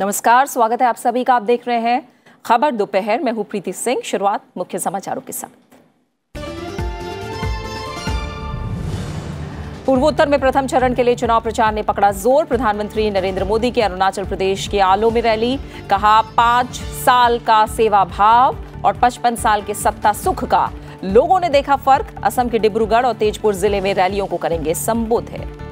नमस्कार स्वागत है आप सभी का आप देख रहे हैं खबर दोपहर मैं हूं प्रीति सिंह शुरुआत मुख्य समाचारों के साथ पूर्वोत्तर में प्रथम चरण के लिए चुनाव प्रचार ने पकड़ा जोर प्रधानमंत्री नरेंद्र मोदी के अरुणाचल प्रदेश के आलो में रैली कहा पांच साल का सेवा भाव और पचपन साल के सत्ता सुख का लोगों ने देखा फर्क असम के डिब्रूगढ़ और तेजपुर जिले में रैलियों को करेंगे संबोधित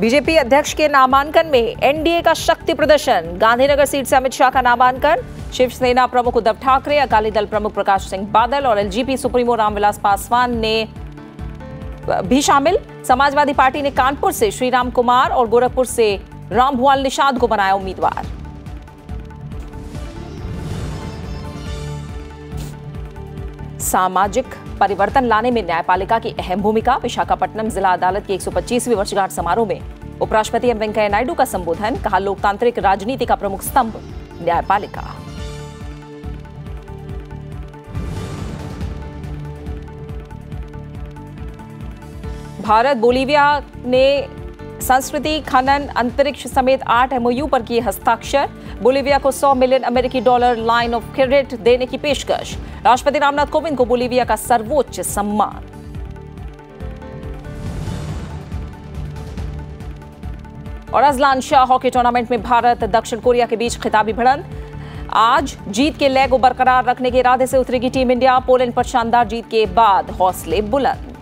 बीजेपी अध्यक्ष के नामांकन में एनडीए का शक्ति प्रदर्शन गांधीनगर सीट से अमित शाह का नामांकन शिवसेना प्रमुख उद्धव ठाकरे अकाली दल प्रमुख प्रकाश सिंह बादल और एलजीपी सुप्रीमो रामविलास पासवान ने भी शामिल समाजवादी पार्टी ने कानपुर से श्रीराम कुमार और गोरखपुर से राम भुआल निषाद को बनाया उम्मीदवार सामाजिक परिवर्तन लाने में न्यायपालिका की अहम भूमिका विशाखापट्टनम जिला अदालत की 125वीं वर्षगांठ समारोह में उपराष्ट्रपति एम वेंकैया नायडू का संबोधन कहा लोकतांत्रिक राजनीति का प्रमुख स्तंभ न्यायपालिका भारत बोलीविया ने संस्कृति खनन अंतरिक्ष समेत आठ एमओयू पर किए हस्ताक्षर बोलिविया को 100 मिलियन अमेरिकी डॉलर लाइन ऑफ क्रेडिट देने की पेशकश राष्ट्रपति रामनाथ कोविंद को बोलिविया का सर्वोच्च सम्मान और अजलान शाह हॉकी टूर्नामेंट में भारत दक्षिण कोरिया के बीच खिताबी भिड़ंत आज जीत के लेग को बरकरार रखने के इरादे से उतरेगी टीम इंडिया पोलैंड पर शानदार जीत के बाद हौसले बुलंद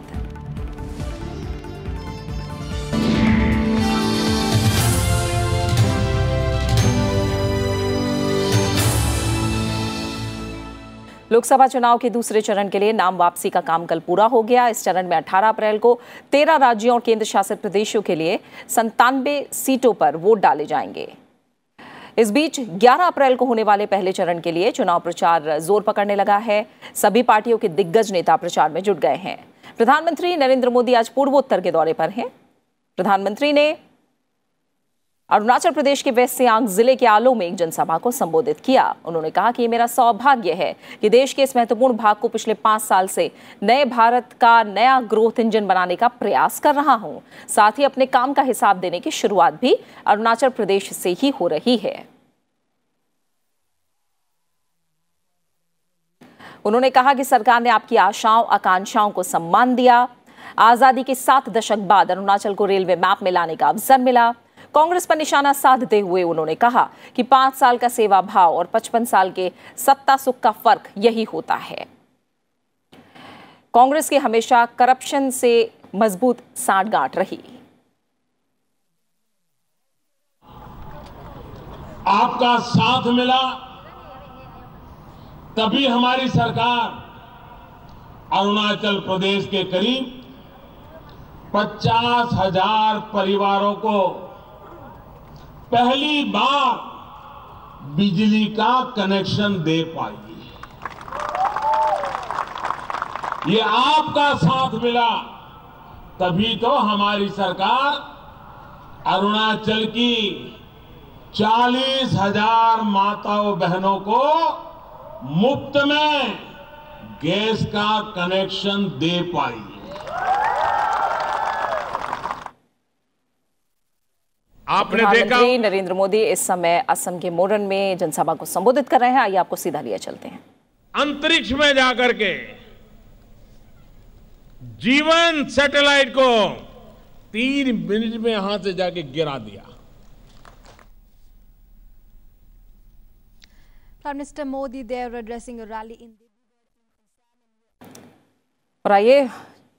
लोकसभा चुनाव के दूसरे चरण के लिए नाम वापसी का काम कल पूरा हो गया इस चरण में 18 अप्रैल को 13 राज्यों और केंद्र शासित प्रदेशों के लिए संतानवे सीटों पर वोट डाले जाएंगे इस बीच 11 अप्रैल को होने वाले पहले चरण के लिए चुनाव प्रचार जोर पकड़ने लगा है सभी पार्टियों के दिग्गज नेता प्रचार में जुट गए हैं प्रधानमंत्री नरेंद्र मोदी आज पूर्वोत्तर के दौरे पर हैं प्रधानमंत्री ने अरुणाचल प्रदेश के वेस्ट सियांग जिले के आलो में एक जनसभा को संबोधित किया उन्होंने कहा कि ये मेरा सौभाग्य है कि देश के इस महत्वपूर्ण भाग को पिछले पांच साल से नए भारत का नया ग्रोथ इंजन बनाने का प्रयास कर रहा हूं साथ ही अपने काम का हिसाब देने की शुरुआत भी अरुणाचल प्रदेश से ही हो रही है उन्होंने कहा कि सरकार ने आपकी आशाओं आकांक्षाओं को सम्मान दिया आजादी के सात दशक बाद अरुणाचल को रेलवे मैप में लाने का अवसर मिला कांग्रेस पर निशाना साधते हुए उन्होंने कहा कि पांच साल का सेवा भाव और पचपन साल के सत्ता सुख का फर्क यही होता है कांग्रेस के हमेशा करप्शन से मजबूत गांठ रही आपका साथ मिला तभी हमारी सरकार अरुणाचल प्रदेश के करीब पचास हजार परिवारों को पहली बार बिजली का कनेक्शन दे पाई ये आपका साथ मिला तभी तो हमारी सरकार अरुणाचल की चालीस हजार माताओं बहनों को मुफ्त में गैस का कनेक्शन दे पाई आपने देखा नरेंद्र मोदी इस समय असम के मोरन में जनसभा को संबोधित कर रहे हैं आइए आपको सीधा लिया चलते हैं अंतरिक्ष में जाकर के जीवन सैटेलाइट को तीन मिनट में यहां से जाके गिरा दिया प्राइम मिनिस्टर मोदी देव एड्रेसिंग रैली इन और आइए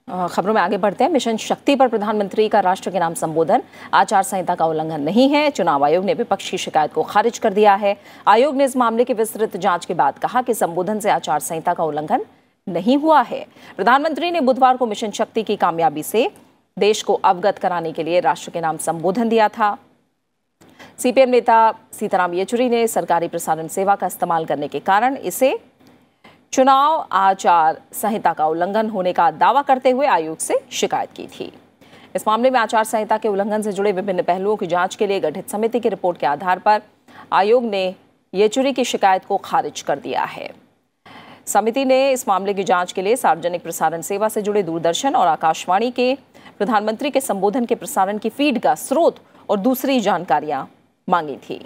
खबरों में आगे बढ़ते हैं मिशन शक्ति पर प्रधानमंत्री का राष्ट्र के नाम संबोधन आचार संहिता का उल्लंघन नहीं है चुनाव आयोग ने विपक्ष की शिकायत को खारिज कर दिया है आयोग ने इस मामले की विस्तृत जांच के बाद कहा कि संबोधन से आचार संहिता का उल्लंघन नहीं हुआ है प्रधानमंत्री ने बुधवार को मिशन शक्ति की कामयाबी से देश को अवगत कराने के लिए राष्ट्र के नाम संबोधन दिया था सीपीएम नेता सीताराम येचुरी ने सरकारी प्रसारण सेवा का इस्तेमाल करने के कारण इसे चुनाव आचार संहिता का उल्लंघन होने का दावा करते हुए आयोग से शिकायत की थी इस मामले में आचार संहिता के उल्लंघन से जुड़े विभिन्न पहलुओं की जांच के लिए गठित समिति की रिपोर्ट के आधार पर आयोग ने येचुरी की शिकायत को खारिज कर दिया है समिति ने इस मामले की जांच के लिए सार्वजनिक प्रसारण सेवा से जुड़े दूरदर्शन और आकाशवाणी के प्रधानमंत्री के संबोधन के प्रसारण की फीड का स्रोत और दूसरी जानकारियां मांगी थी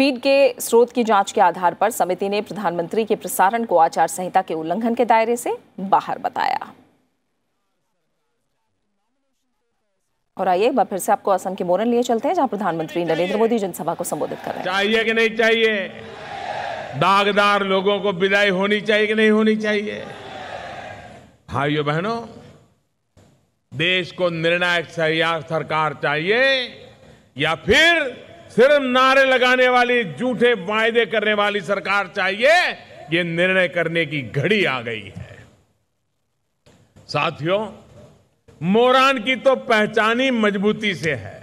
फीड के स्रोत की जांच के आधार पर समिति ने प्रधानमंत्री के प्रसारण को आचार संहिता के उल्लंघन के दायरे से बाहर बताया और आइए एक बार फिर से आपको असम के मोरन लिए चलते हैं जहां प्रधानमंत्री नरेंद्र मोदी जनसभा को संबोधित कर रहे हैं चाहिए कि नहीं चाहिए दागदार लोगों को विदाई होनी चाहिए कि नहीं होनी चाहिए भाइयों बहनों देश को निर्णायक सरकार चाहिए या फिर सिर्फ नारे लगाने वाली झूठे वायदे करने वाली सरकार चाहिए ये निर्णय करने की घड़ी आ गई है साथियों मोरान की तो पहचान ही मजबूती से है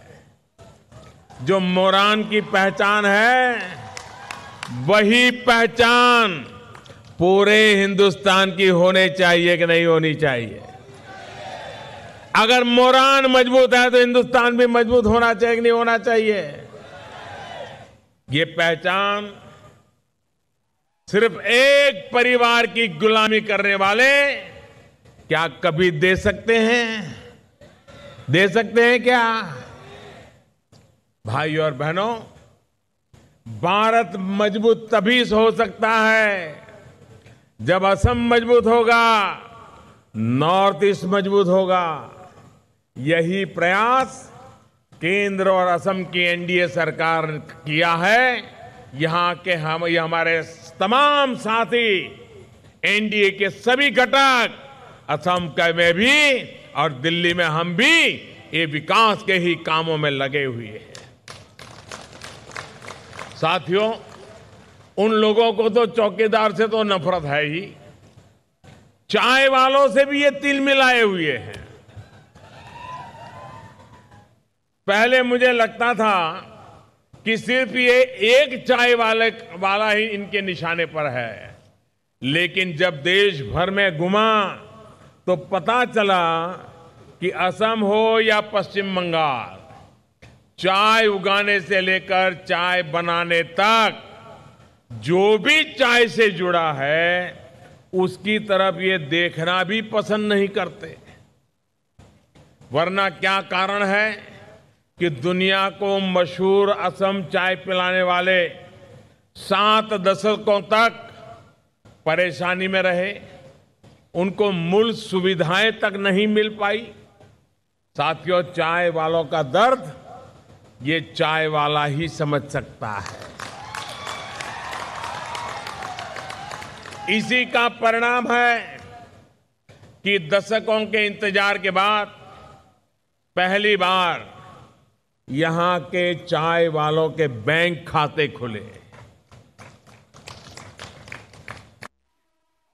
जो मोरान की पहचान है वही पहचान पूरे हिंदुस्तान की होने चाहिए कि नहीं होनी चाहिए अगर मोरान मजबूत है तो हिंदुस्तान भी मजबूत होना चाहिए कि नहीं होना चाहिए ये पहचान सिर्फ एक परिवार की गुलामी करने वाले क्या कभी दे सकते हैं दे सकते हैं क्या भाइयों और बहनों भारत मजबूत तभी हो सकता है जब असम मजबूत होगा नॉर्थ ईस्ट मजबूत होगा यही प्रयास केंद्र और असम की एनडीए सरकार किया है यहां के हम ये हमारे तमाम साथी एनडीए के सभी घटक असम के में भी और दिल्ली में हम भी ये विकास के ही कामों में लगे हुए हैं साथियों उन लोगों को तो चौकीदार से तो नफरत है ही चाय वालों से भी ये तिल मिलाए हुए हैं पहले मुझे लगता था कि सिर्फ ये एक चाय वाले वाला ही इनके निशाने पर है लेकिन जब देश भर में घुमा तो पता चला कि असम हो या पश्चिम बंगाल चाय उगाने से लेकर चाय बनाने तक जो भी चाय से जुड़ा है उसकी तरफ ये देखना भी पसंद नहीं करते वरना क्या कारण है कि दुनिया को मशहूर असम चाय पिलाने वाले सात दशकों तक परेशानी में रहे उनको मूल सुविधाएं तक नहीं मिल पाई साथियों चाय वालों का दर्द ये चाय वाला ही समझ सकता है इसी का परिणाम है कि दशकों के इंतजार के बाद पहली बार यहां के चाय वालों के बैंक खाते खुले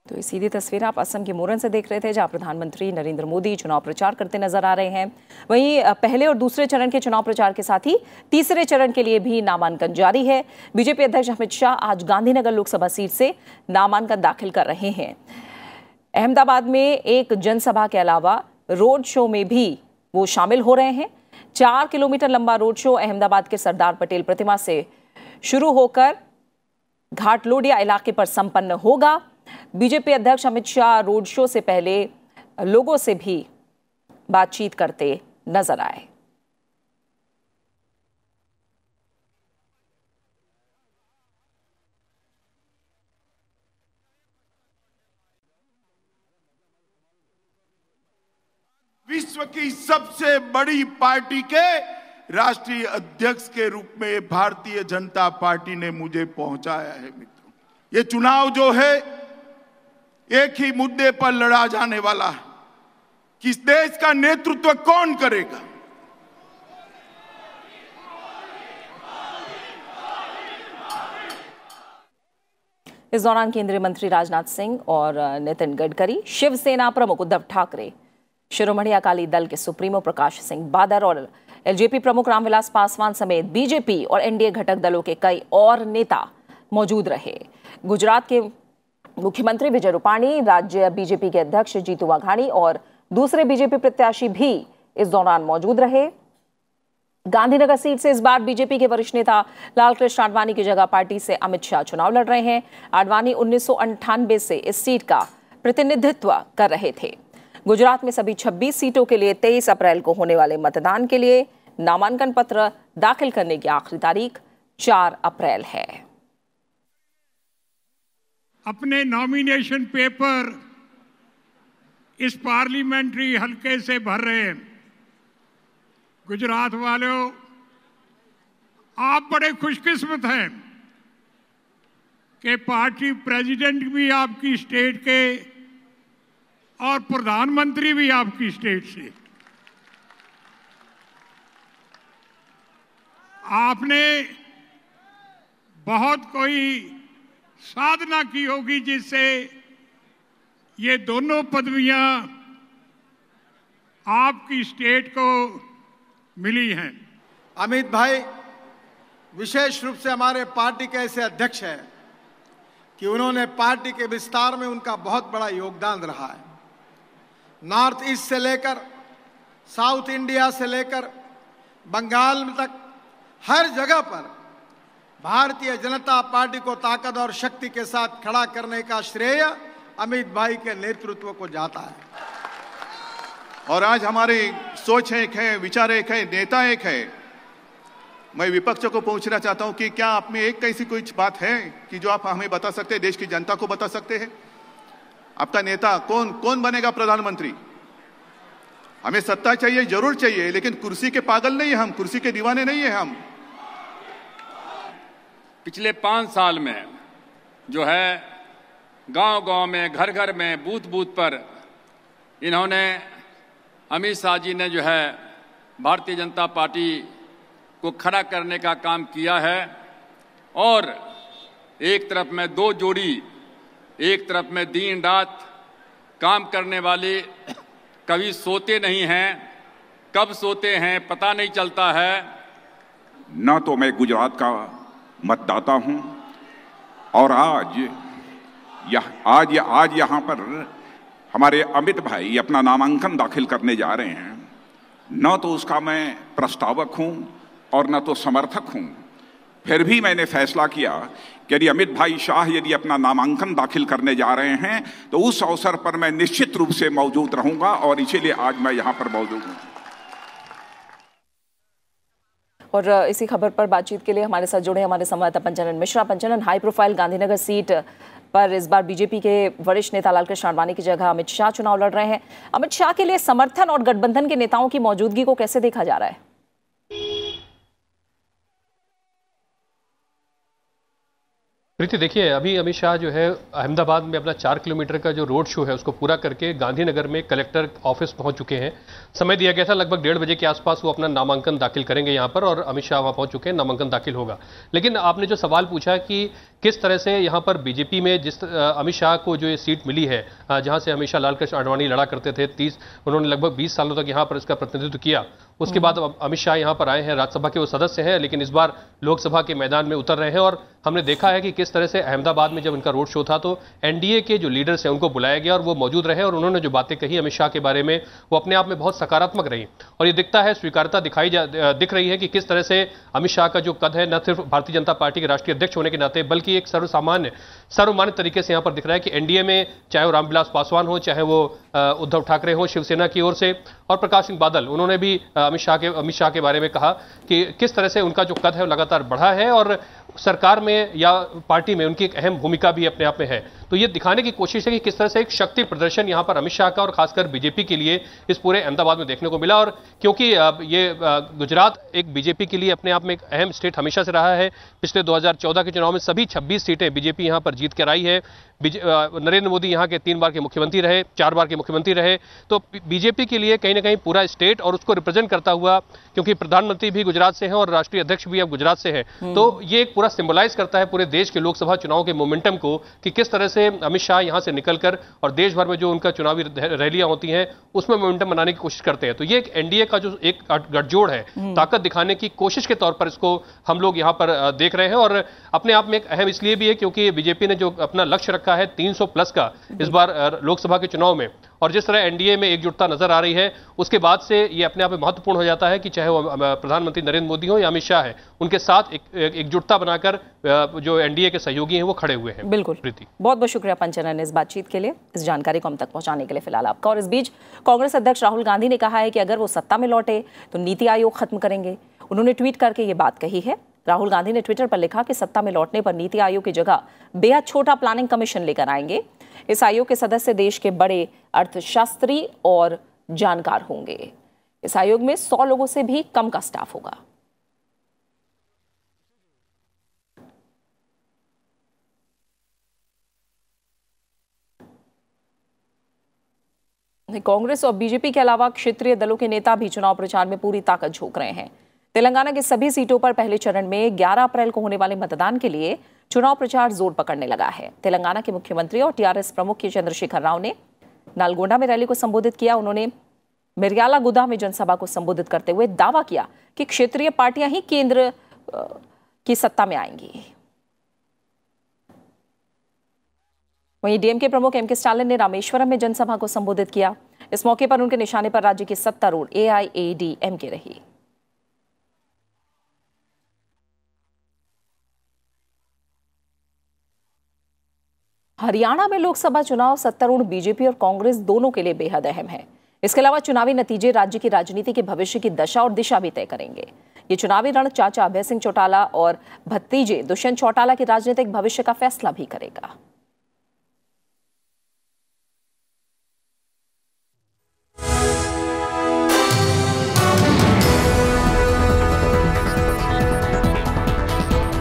तो सीधी तस्वीर आप असम के मोरन से देख रहे थे जहां प्रधानमंत्री नरेंद्र मोदी चुनाव प्रचार करते नजर आ रहे हैं वहीं पहले और दूसरे चरण के चुनाव प्रचार के साथ ही तीसरे चरण के लिए भी नामांकन जारी है बीजेपी अध्यक्ष अमित शाह आज गांधीनगर लोकसभा सीट से नामांकन दाखिल कर रहे हैं अहमदाबाद में एक जनसभा के अलावा रोड शो में भी वो शामिल हो रहे हैं चार किलोमीटर लंबा रोड शो अहमदाबाद के सरदार पटेल प्रतिमा से शुरू होकर घाटलोडिया इलाके पर संपन्न होगा बीजेपी अध्यक्ष अमित शाह रोड शो से पहले लोगों से भी बातचीत करते नजर आए विश्व की सबसे बड़ी पार्टी के राष्ट्रीय अध्यक्ष के रूप में भारतीय जनता पार्टी ने मुझे पहुंचाया है मित्रों ये चुनाव जो है एक ही मुद्दे पर लड़ा जाने वाला है किस देश का नेतृत्व कौन करेगा इस दौरान केंद्रीय मंत्री राजनाथ सिंह और नितिन गडकरी शिवसेना प्रमुख उद्धव ठाकरे शिरोमणि अकाली दल के सुप्रीमो प्रकाश सिंह बादल और एलजेपी प्रमुख रामविलास पासवान समेत बीजेपी और एनडीए घटक दलों के कई और नेता मौजूद रहे गुजरात के मुख्यमंत्री विजय रूपाणी राज्य बीजेपी के अध्यक्ष जीतू वाघाणी और दूसरे बीजेपी प्रत्याशी भी इस दौरान मौजूद रहे गांधीनगर सीट से इस बार बीजेपी के वरिष्ठ नेता लालकृष्ण आडवाणी की जगह पार्टी से अमित शाह चुनाव लड़ रहे हैं आडवाणी उन्नीस से इस सीट का प्रतिनिधित्व कर रहे थे गुजरात में सभी 26 सीटों के लिए 23 अप्रैल को होने वाले मतदान के लिए नामांकन पत्र दाखिल करने की आखिरी तारीख 4 अप्रैल है अपने नॉमिनेशन पेपर इस पार्लियामेंट्री हलके से भर रहे हैं गुजरात वालों आप बड़े खुशकिस्मत हैं कि पार्टी प्रेसिडेंट भी आपकी स्टेट के और प्रधानमंत्री भी आपकी स्टेट से आपने बहुत कोई साधना की होगी जिससे ये दोनों पदवियां आपकी स्टेट को मिली हैं अमित भाई विशेष रूप से हमारे पार्टी के ऐसे अध्यक्ष हैं कि उन्होंने पार्टी के विस्तार में उनका बहुत बड़ा योगदान रहा है नॉर्थ ईस्ट से लेकर साउथ इंडिया से लेकर बंगाल तक हर जगह पर भारतीय जनता पार्टी को ताकत और शक्ति के साथ खड़ा करने का श्रेय अमित भाई के नेतृत्व को जाता है और आज हमारी सोच एक है विचार एक है नेता एक है मैं विपक्ष को पूछना चाहता हूं कि क्या आप में एक कैसी कोई बात है कि जो आप हमें बता सकते हैं देश की जनता को बता सकते हैं आपका नेता कौन कौन बनेगा प्रधानमंत्री हमें सत्ता चाहिए जरूर चाहिए लेकिन कुर्सी के पागल नहीं है हम कुर्सी के दीवाने नहीं है हम पिछले पांच साल में जो है गांव गांव में घर घर में बूथ बूथ पर इन्होंने अमित शाह जी ने जो है भारतीय जनता पार्टी को खड़ा करने का काम किया है और एक तरफ में दो जोड़ी एक तरफ में दिन रात काम करने वाले कभी सोते नहीं हैं कब सोते हैं पता नहीं चलता है ना तो मैं गुजरात का मतदाता हूं और आज यह आज या आज यहाँ पर हमारे अमित भाई अपना नामांकन दाखिल करने जा रहे हैं न तो उसका मैं प्रस्तावक हूँ और न तो समर्थक हूँ फिर भी मैंने फैसला किया कि यदि अमित भाई शाह यदि अपना नामांकन दाखिल करने जा रहे हैं तो उस अवसर पर मैं निश्चित रूप से मौजूद रहूंगा और इसीलिए आज मैं यहाँ पर मौजूद हूँ और इसी खबर पर बातचीत के लिए हमारे साथ जुड़े हमारे संवाददाता Panchanan Mishra Panchanan high profile Gandhinagar seat पर इस बार बीजेपी के वरिष्ठ नेता लालकृष्ण आडवाणी की जगह अमित शाह चुनाव लड़ रहे हैं अमित शाह के लिए समर्थन और गठबंधन के नेताओं की मौजूदगी को कैसे देखा जा रहा है प्रीति देखिए अभी अमित शाह जो है अहमदाबाद में अपना चार किलोमीटर का जो रोड शो है उसको पूरा करके गांधीनगर में कलेक्टर ऑफिस पहुंच चुके हैं समय दिया गया था लगभग डेढ़ बजे के आसपास वो अपना नामांकन दाखिल करेंगे यहाँ पर और अमित शाह वहाँ पहुंच चुके हैं नामांकन दाखिल होगा लेकिन आपने जो सवाल पूछा कि किस तरह से यहाँ पर बीजेपी में जिस अमित शाह को जो ये सीट मिली है जहाँ से हमेशा लालकृष्ण आडवाणी लड़ा करते थे तीस उन्होंने लगभग बीस सालों तक यहाँ पर इसका प्रतिनिधित्व किया उसके हम्म। बाद अमित शाह यहाँ पर आए हैं राज्यसभा के वो सदस्य हैं लेकिन इस बार लोकसभा के मैदान में उतर रहे हैं और हमने देखा है कि किस तरह से अहमदाबाद में जब इनका रोड शो था तो एनडीए के जो लीडर्स हैं उनको बुलाया गया और वो मौजूद रहे और उन्होंने जो बातें कही अमित शाह के बारे में वो अपने आप में बहुत सकारात्मक रही और ये दिखता है स्वीकारता दिखाई जा दिख रही है कि किस तरह से अमित शाह का जो कद है न सिर्फ भारतीय जनता पार्टी के राष्ट्रीय अध्यक्ष होने के नाते बल्कि एक सर्वसामान्य सर्वमान्य तरीके से यहाँ पर दिख रहा है कि एनडीए में चाहे वो रामविलास पासवान हो चाहे वो उद्धव ठाकरे हो शिवसेना की ओर से और प्रकाश सिंह बादल उन्होंने भी अमित शाह के अमित शाह के बारे में कहा कि किस तरह से उनका जो कद है वो लगातार बढ़ा है और सरकार में या पार्टी में उनकी एक अहम भूमिका भी अपने आप में है तो ये दिखाने की कोशिश है कि किस तरह से एक शक्ति प्रदर्शन यहाँ पर अमित शाह का और खासकर बीजेपी के लिए इस पूरे अहमदाबाद में देखने को मिला और क्योंकि अब ये गुजरात एक बीजेपी के लिए अपने आप में एक अहम स्टेट हमेशा से रहा है पिछले 2014 के चुनाव में सभी 26 सीटें बीजेपी यहाँ पर जीत कर आई है नरेंद्र मोदी यहाँ के तीन बार के मुख्यमंत्री रहे चार बार के मुख्यमंत्री रहे तो बीजेपी के लिए कहीं ना कहीं पूरा स्टेट और उसको रिप्रेजेंट करता हुआ क्योंकि प्रधानमंत्री भी गुजरात से हैं और राष्ट्रीय अध्यक्ष भी अब गुजरात से हैं हम्म। तो ये एक पूरा सिंबलाइज करता है पूरे देश के लोकसभा चुनाव के मोमेंटम को कि किस तरह से अमित शाह यहां से निकलकर और देश भर में जो उनका चुनावी रैलियां होती हैं उसमें मोमेंटम बनाने की कोशिश करते हैं तो ये एक एनडीए का जो एक गठजोड़ है हम्म। ताकत दिखाने की कोशिश के तौर पर इसको हम लोग यहां पर देख रहे हैं और अपने आप में एक अहम इसलिए भी है क्योंकि बीजेपी ने जो अपना लक्ष्य रखा है तीन प्लस का इस बार लोकसभा के चुनाव में और जिस तरह एनडीए में एकजुटता नजर आ रही है उसके बाद से ये अपने आप में महत्वपूर्ण हो जाता है कि चाहे वो प्रधानमंत्री नरेंद्र मोदी हो या अमित शाह है उनके साथ एकजुटता एक एकजुटता बनाकर जो एनडीए के सहयोगी हैं वो खड़े हुए हैं बिल्कुल प्रीति बहुत बहुत शुक्रिया पंचनन इस बातचीत के लिए इस जानकारी को हम तक पहुंचाने के लिए फिलहाल आपका और इस बीच कांग्रेस अध्यक्ष राहुल गांधी ने कहा है कि अगर वो सत्ता में लौटे तो नीति आयोग खत्म करेंगे उन्होंने ट्वीट करके ये बात कही है राहुल गांधी ने ट्विटर पर लिखा कि सत्ता में लौटने पर नीति आयोग की जगह बेहद छोटा प्लानिंग कमीशन लेकर आएंगे इस आयोग के सदस्य देश के बड़े अर्थशास्त्री और जानकार होंगे इस आयोग में सौ लोगों से भी कम का स्टाफ होगा कांग्रेस और बीजेपी के अलावा क्षेत्रीय दलों के नेता भी चुनाव प्रचार में पूरी ताकत झोंक रहे हैं तेलंगाना के सभी सीटों पर पहले चरण में 11 अप्रैल को होने वाले मतदान के लिए चुनाव प्रचार जोर पकड़ने लगा है तेलंगाना के मुख्यमंत्री और टीआरएस प्रमुख के चंद्रशेखर राव ने नालगोंडा में रैली को संबोधित किया उन्होंने मिर्याला गुदा में जनसभा को संबोधित करते हुए दावा किया कि क्षेत्रीय पार्टियां ही केंद्र की सत्ता में आएंगी वहीं डीएमके प्रमुख एम के स्टालिन ने रामेश्वरम में जनसभा को संबोधित किया इस मौके पर उनके निशाने पर राज्य की सत्तारूढ़ के रही हरियाणा में लोकसभा चुनाव सत्तारूढ़ बीजेपी और कांग्रेस दोनों के लिए बेहद अहम है इसके अलावा चुनावी नतीजे राज्य की राजनीति के भविष्य की दशा और दिशा भी तय करेंगे ये चुनावी रण चाचा अभय सिंह चौटाला और भतीजे दुष्यंत चौटाला के राजनीतिक भविष्य का फैसला भी करेगा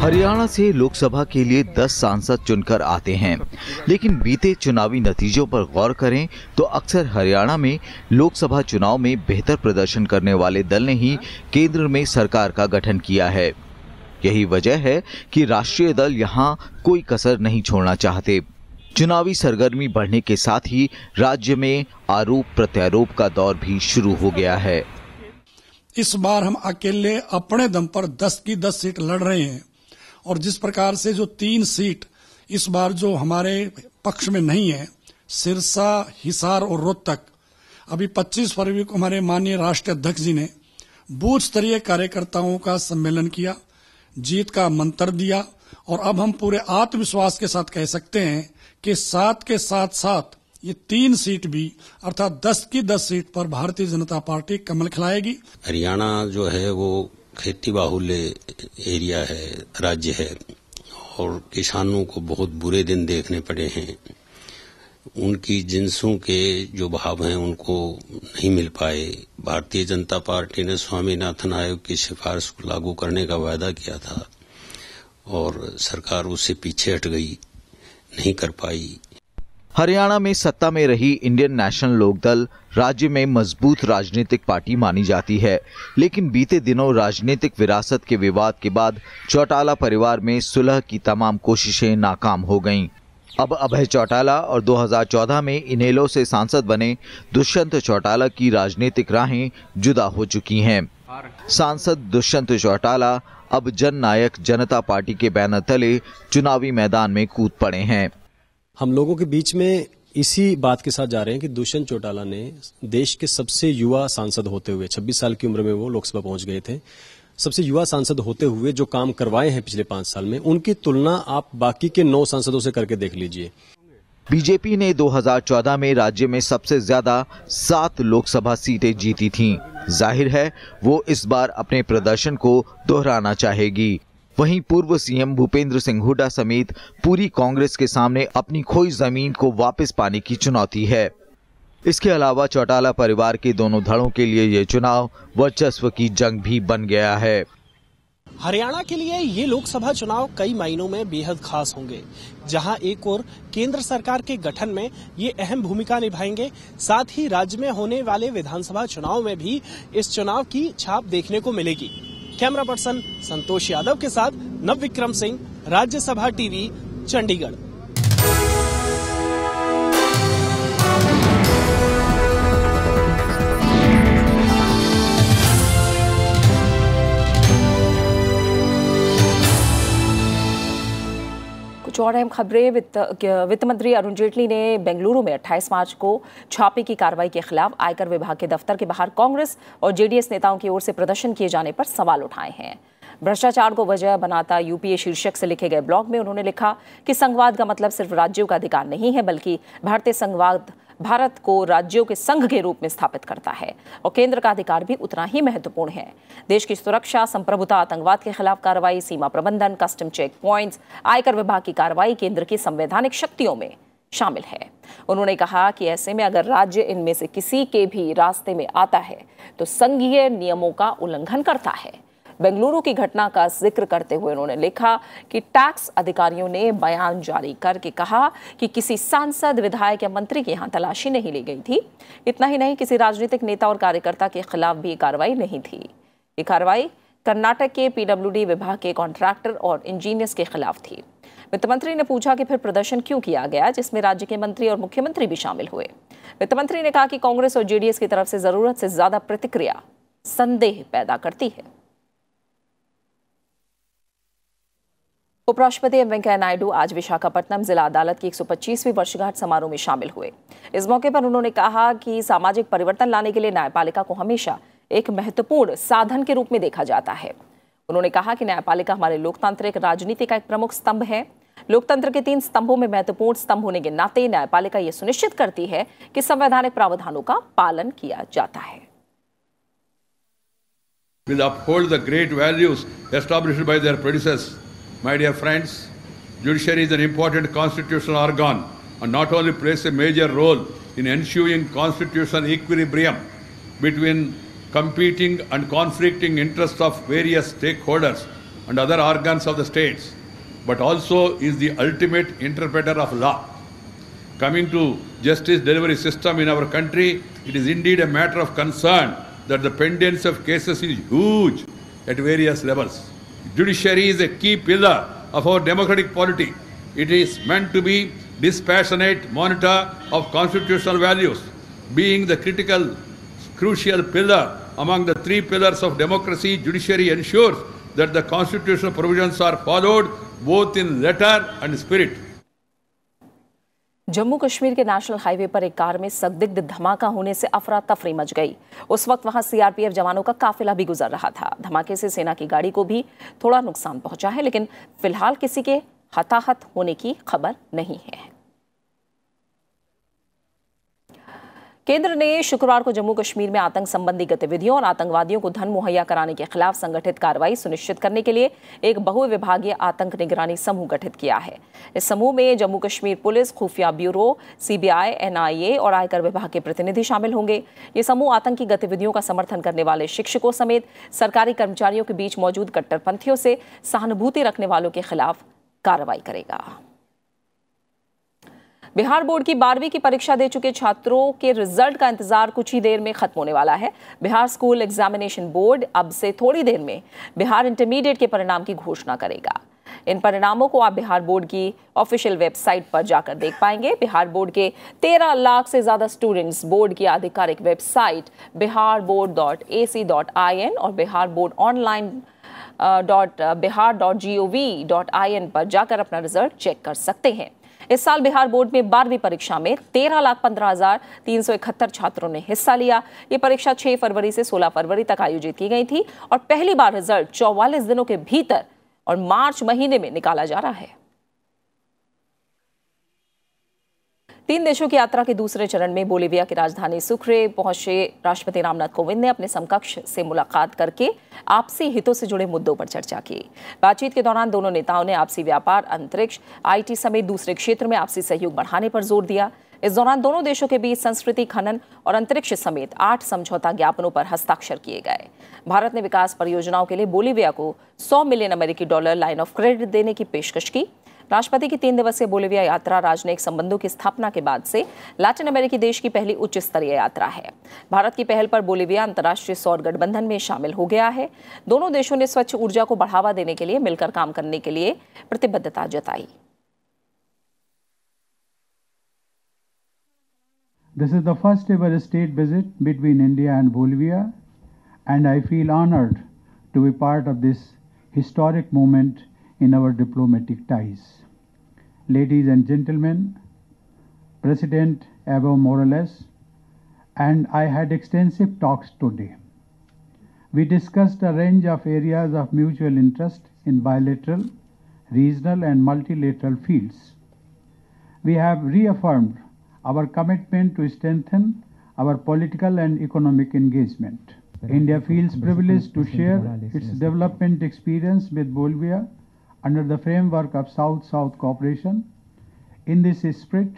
हरियाणा से लोकसभा के लिए 10 सांसद चुनकर आते हैं लेकिन बीते चुनावी नतीजों पर गौर करें तो अक्सर हरियाणा में लोकसभा चुनाव में बेहतर प्रदर्शन करने वाले दल ने ही केंद्र में सरकार का गठन किया है यही वजह है कि राष्ट्रीय दल यहाँ कोई कसर नहीं छोड़ना चाहते चुनावी सरगर्मी बढ़ने के साथ ही राज्य में आरोप प्रत्यारोप का दौर भी शुरू हो गया है इस बार हम अकेले अपने दम पर 10 की 10 सीट लड़ रहे हैं और जिस प्रकार से जो तीन सीट इस बार जो हमारे पक्ष में नहीं है सिरसा हिसार और रोहतक अभी 25 फरवरी को हमारे माननीय राष्ट्रीय अध्यक्ष जी ने बूथ स्तरीय कार्यकर्ताओं का सम्मेलन किया जीत का मंत्र दिया और अब हम पूरे आत्मविश्वास के साथ कह सकते हैं कि सात के साथ साथ ये तीन सीट भी अर्थात दस की दस सीट पर भारतीय जनता पार्टी कमल खिलाएगी हरियाणा जो है वो खेती बाहुल्य एरिया है राज्य है और किसानों को बहुत बुरे दिन देखने पड़े हैं उनकी जिनसों के जो भाव हैं उनको नहीं मिल पाए भारतीय जनता पार्टी ने स्वामीनाथन आयोग की सिफारिश को लागू करने का वायदा किया था और सरकार उससे पीछे हट गई नहीं कर पाई हरियाणा में सत्ता में रही इंडियन नेशनल लोकदल राज्य में मजबूत राजनीतिक पार्टी मानी जाती है लेकिन बीते दिनों राजनीतिक विरासत के विवाद के बाद चौटाला परिवार में सुलह की तमाम कोशिशें नाकाम हो गईं। अब अभय चौटाला और 2014 में इनेलो से सांसद बने दुष्यंत चौटाला की राजनीतिक राहें जुदा हो चुकी हैं सांसद दुष्यंत चौटाला अब जन नायक जनता पार्टी के बैनर तले चुनावी मैदान में कूद पड़े हैं हम लोगों के बीच में इसी बात के साथ जा रहे हैं कि दुष्यंत चौटाला ने देश के सबसे युवा सांसद होते हुए 26 साल की उम्र में वो लोकसभा पहुंच गए थे सबसे युवा सांसद होते हुए जो काम करवाए हैं पिछले पांच साल में उनकी तुलना आप बाकी के नौ सांसदों से करके देख लीजिए बीजेपी ने 2014 में राज्य में सबसे ज्यादा सात लोकसभा सीटें जीती थीं। जाहिर है वो इस बार अपने प्रदर्शन को दोहराना चाहेगी वहीं पूर्व सीएम भूपेंद्र सिंह हुड्डा समेत पूरी कांग्रेस के सामने अपनी खोई जमीन को वापस पाने की चुनौती है इसके अलावा चौटाला परिवार के दोनों धड़ों के लिए ये चुनाव वर्चस्व की जंग भी बन गया है हरियाणा के लिए ये लोकसभा चुनाव कई महीनों में बेहद खास होंगे जहां एक ओर केंद्र सरकार के गठन में ये अहम भूमिका निभाएंगे साथ ही राज्य में होने वाले विधानसभा चुनाव में भी इस चुनाव की छाप देखने को मिलेगी कैमरा पर्सन संतोष यादव के साथ नव विक्रम सिंह राज्यसभा टीवी चंडीगढ़ कुछ और अहम खबरें वित्त वित्त मंत्री अरुण जेटली ने बेंगलुरु में 28 मार्च को छापे की कार्रवाई के खिलाफ आयकर विभाग के दफ्तर के बाहर कांग्रेस और जेडीएस नेताओं की ओर से प्रदर्शन किए जाने पर सवाल उठाए हैं भ्रष्टाचार को वजह बनाता यूपीए शीर्षक से लिखे गए ब्लॉग में उन्होंने लिखा कि संघवाद का मतलब सिर्फ राज्यों का अधिकार नहीं है बल्कि भारतीय संघवाद भारत को राज्यों के संघ के रूप में स्थापित करता है और केंद्र का अधिकार भी उतना ही महत्वपूर्ण है देश की सुरक्षा संप्रभुता आतंकवाद के खिलाफ कार्रवाई सीमा प्रबंधन कस्टम चेक प्वाइंट्स आयकर विभाग की कार्रवाई केंद्र की संवैधानिक शक्तियों में शामिल है उन्होंने कहा कि ऐसे में अगर राज्य इनमें से किसी के भी रास्ते में आता है तो संघीय नियमों का उल्लंघन करता है बेंगलुरु की घटना का जिक्र करते हुए उन्होंने लिखा कि टैक्स अधिकारियों ने बयान जारी करके कहा कि किसी सांसद विधायक या मंत्री के यहाँ तलाशी नहीं ली गई थी इतना ही नहीं किसी राजनीतिक नेता और कार्यकर्ता के खिलाफ भी कार्रवाई नहीं थी ये कार्रवाई कर्नाटक के पीडब्ल्यूडी विभाग के कॉन्ट्रैक्टर और इंजीनियर्स के खिलाफ थी वित्त मंत्री ने पूछा कि फिर प्रदर्शन क्यों किया गया जिसमें राज्य के मंत्री और मुख्यमंत्री भी शामिल हुए वित्त मंत्री ने कहा कि कांग्रेस और जेडीएस की तरफ से जरूरत से ज्यादा प्रतिक्रिया संदेह पैदा करती है उपराष्ट्रपति एम वेंकैया नायडू आज विशाखापट्टनम जिला अदालत की 125वीं वर्षगांठ समारोह में शामिल हुए इस मौके पर उन्होंने कहा कि सामाजिक परिवर्तन लाने के लिए न्यायपालिका को हमेशा एक महत्वपूर्ण साधन के रूप में देखा जाता है उन्होंने कहा कि न्यायपालिका हमारे लोकतांत्रिक राजनीति का एक प्रमुख स्तंभ है लोकतंत्र के तीन स्तंभों में महत्वपूर्ण स्तंभ होने के नाते न्यायपालिका यह सुनिश्चित करती है कि संवैधानिक प्रावधानों का पालन किया जाता है will uphold the great values established by their predecessors My dear friends, judiciary is an important constitutional organ and not only plays a major role in ensuring constitutional equilibrium between competing and conflicting interests of various stakeholders and other organs of the states, but also is the ultimate interpreter of law. Coming to justice delivery system in our country, it is indeed a matter of concern that the pendence of cases is huge at various levels. Judiciary is a key pillar of our democratic polity. It is meant to be dispassionate monitor of constitutional values, being the critical, crucial pillar among the three pillars of democracy, judiciary ensures that the constitutional provisions are followed both in letter and spirit. Jammu Kashmir के national highway पर एक car में संदिग्ध धमाका होने से अफरा तफरी मच गई उस वक्त वहां सीआरपीएफ जवानों का काफिला भी गुजर रहा था धमाके से सेना की गाड़ी को भी थोड़ा नुकसान पहुंचा है लेकिन फिलहाल किसी के हताहत होने की खबर नहीं है केंद्र ने शुक्रवार को जम्मू कश्मीर में आतंक संबंधी गतिविधियों और आतंकवादियों को धन मुहैया कराने के खिलाफ संगठित कार्रवाई सुनिश्चित करने के लिए एक बहुविभागीय आतंक निगरानी समूह गठित किया है इस समूह में जम्मू कश्मीर पुलिस खुफिया ब्यूरो सीबीआई एनआईए और आयकर विभाग के प्रतिनिधि शामिल होंगे ये समूह आतंकी गतिविधियों का समर्थन करने वाले शिक्षकों समेत सरकारी कर्मचारियों के बीच मौजूद कट्टरपंथियों से सहानुभूति रखने वालों के खिलाफ कार्रवाई करेगा बिहार बोर्ड की बारहवीं की परीक्षा दे चुके छात्रों के रिजल्ट का इंतजार कुछ ही देर में खत्म होने वाला है बिहार स्कूल एग्जामिनेशन बोर्ड अब से थोड़ी देर में बिहार इंटरमीडिएट के परिणाम की घोषणा करेगा इन परिणामों को आप बिहार बोर्ड की ऑफिशियल वेबसाइट पर जाकर देख पाएंगे बिहार बोर्ड के तेरह लाख से ज्यादा स्टूडेंट्स बोर्ड की आधिकारिक website Bihar board dot A C dot I N और Bihar board online dot Bihar dot G O V dot I N पर जाकर अपना रिजल्ट चेक कर सकते हैं इस साल बिहार बोर्ड में बारहवीं परीक्षा में तेरह लाख पंद्रह हजार तीन सौ इकहत्तर छात्रों ने हिस्सा लिया ये परीक्षा छह फरवरी से सोलह फरवरी तक आयोजित की गई थी और पहली बार रिजल्ट चौवालीस दिनों के भीतर और मार्च महीने में निकाला जा रहा है तीन देशों की यात्रा के दूसरे चरण में बोलीविया की राजधानी सुखरे पहुंचे राष्ट्रपति रामनाथ कोविंद ने अपने समकक्ष से मुलाकात करके आपसी हितों से जुड़े मुद्दों पर चर्चा की बातचीत के दौरान दोनों नेताओं ने आपसी व्यापार अंतरिक्ष आईटी समेत दूसरे क्षेत्र में आपसी सहयोग बढ़ाने पर जोर दिया इस दौरान दोनों देशों के बीच संस्कृति खनन और अंतरिक्ष समेत आठ समझौता ज्ञापनों पर हस्ताक्षर किए गए भारत ने विकास परियोजनाओं के लिए बोलीविया को 100 मिलियन अमेरिकी डॉलर लाइन ऑफ क्रेडिट देने की पेशकश की राष्ट्रपति की तीन दिवसीय बोलिविया यात्रा राजनयिक संबंधों की स्थापना के बाद से लैटिन अमेरिकी देश की पहली उच्च स्तरीय यात्रा है भारत की पहल पर बोलिविया अंतर्राष्ट्रीय सौर गठबंधन में शामिल हो गया है दोनों देशों ने स्वच्छ ऊर्जा को बढ़ावा देने के लिए मिलकर काम करने के लिए प्रतिबद्धता जताई This is the first ever state visit between India and Bolivia, and I feel honored to be part of this historic moment in our diplomatic ties. ladies and gentlemen, President Evo Morales, and I had extensive talks today. We discussed a range of areas of mutual interest in bilateral, regional, and multilateral fields. We have reaffirmed our commitment to strengthen our political and economic engagement. India feels privileged to share its development experience with Bolivia under the framework of South-South cooperation. In this spirit,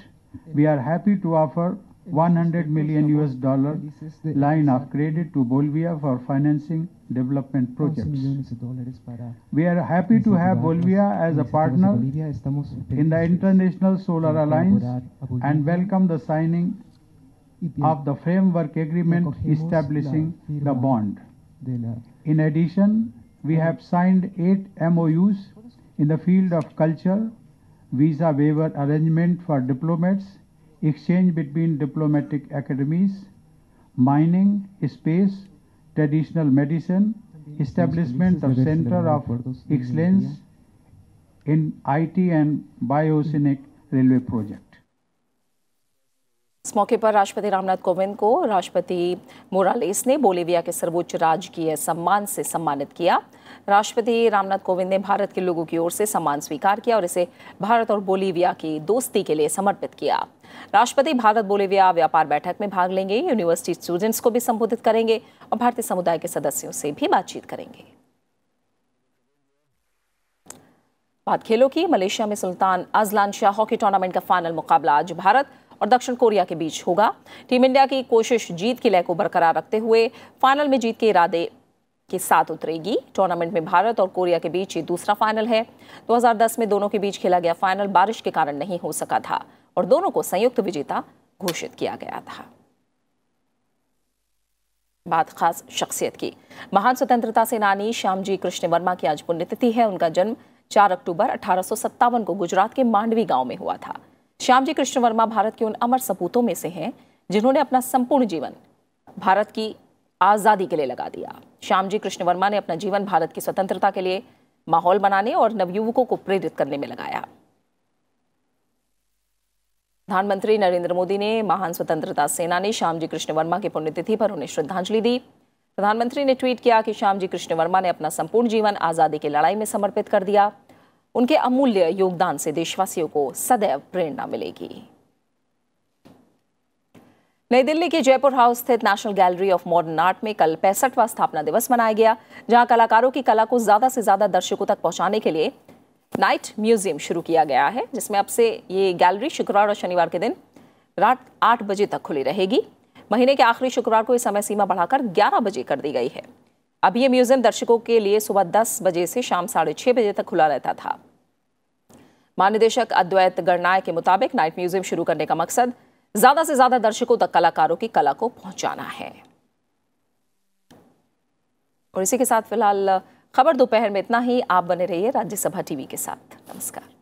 we are happy to offer 100 million US dollar line of credit to Bolivia for financing development projects. We are happy to have Bolivia as a partner in the International Solar Alliance and welcome the signing of the framework agreement establishing the bond. In addition, we have signed eight MOUs in the field of culture, visa waiver arrangement for diplomats, exchange between diplomatic academies, mining, space, traditional medicine, establishment of center of excellence in IT and biosynic railway project. इस मौके पर राष्ट्रपति रामनाथ कोविंद को राष्ट्रपति Morales ने Bolivia के सर्वोच्च राजकीय सम्मान से सम्मानित किया राष्ट्रपति रामनाथ कोविंद ने भारत के लोगों की ओर से सम्मान स्वीकार किया और इसे भारत और बोलीविया की दोस्ती के लिए समर्पित किया राष्ट्रपति भारत बोलीविया व्यापार बैठक में भाग लेंगे यूनिवर्सिटी स्टूडेंट्स को भी संबोधित करेंगे और भारतीय समुदाय के सदस्यों से भी बातचीत करेंगे बात खेलों की मलेशिया में Sultan Azlan Shah hockey tournament का फाइनल मुकाबला आज भारत और दक्षिण कोरिया के बीच होगा टीम इंडिया की कोशिश जीत की लय को बरकरार रखते हुए फाइनल में जीत के इरादे के साथ उतरेगी टूर्नामेंट में भारत और कोरिया के बीच ये दूसरा फाइनल है 2010 में दोनों के बीच खेला गया फाइनल बारिश के कारण नहीं हो सका था और दोनों को संयुक्त विजेता घोषित किया गया था बात खास शख्सियत की महान स्वतंत्रता सेनानी श्यामजी कृष्ण वर्मा की आज पुण्यतिथि है उनका जन्म 4 अक्टूबर अठारह को गुजरात के मांडवी गांव में हुआ था श्यामजी कृष्ण वर्मा भारत के उन अमर सपूतों में से हैं जिन्होंने अपना संपूर्ण जीवन भारत की आज़ादी के लिए लगा दिया श्यामजी कृष्ण वर्मा ने अपना जीवन भारत की स्वतंत्रता के लिए माहौल बनाने और नवयुवकों को प्रेरित करने में लगाया प्रधानमंत्री नरेंद्र मोदी ने महान स्वतंत्रता सेनानी श्यामजी कृष्ण वर्मा की पुण्यतिथि पर उन्हें श्रद्धांजलि दी प्रधानमंत्री ने ट्वीट किया कि श्यामजी कृष्ण वर्मा ने अपना संपूर्ण जीवन आज़ादी की लड़ाई में समर्पित कर दिया उनके अमूल्य योगदान से देशवासियों को सदैव प्रेरणा मिलेगी नई दिल्ली के जयपुर हाउस स्थित National Gallery of Modern Art में कल पैंसठवां स्थापना दिवस मनाया गया जहां कलाकारों की कला को ज्यादा से ज्यादा दर्शकों तक पहुंचाने के लिए नाइट म्यूजियम शुरू किया गया है जिसमें अब से ये गैलरी शुक्रवार और शनिवार के दिन रात आठ बजे तक खुली रहेगी महीने के आखिरी शुक्रवार को यह समय सीमा बढ़ाकर ग्यारह बजे कर दी गई है अब ये म्यूजियम दर्शकों के लिए सुबह दस बजे से शाम साढ़े छह बजे तक खुला रहता था महानिदेशक अद्वैत गणनाय के मुताबिक नाइट म्यूजियम शुरू करने का मकसद ज्यादा से ज्यादा दर्शकों तक कलाकारों की कला को पहुंचाना है और इसी के साथ फिलहाल खबर दोपहर में इतना ही आप बने रहिए राज्यसभा टीवी के साथ नमस्कार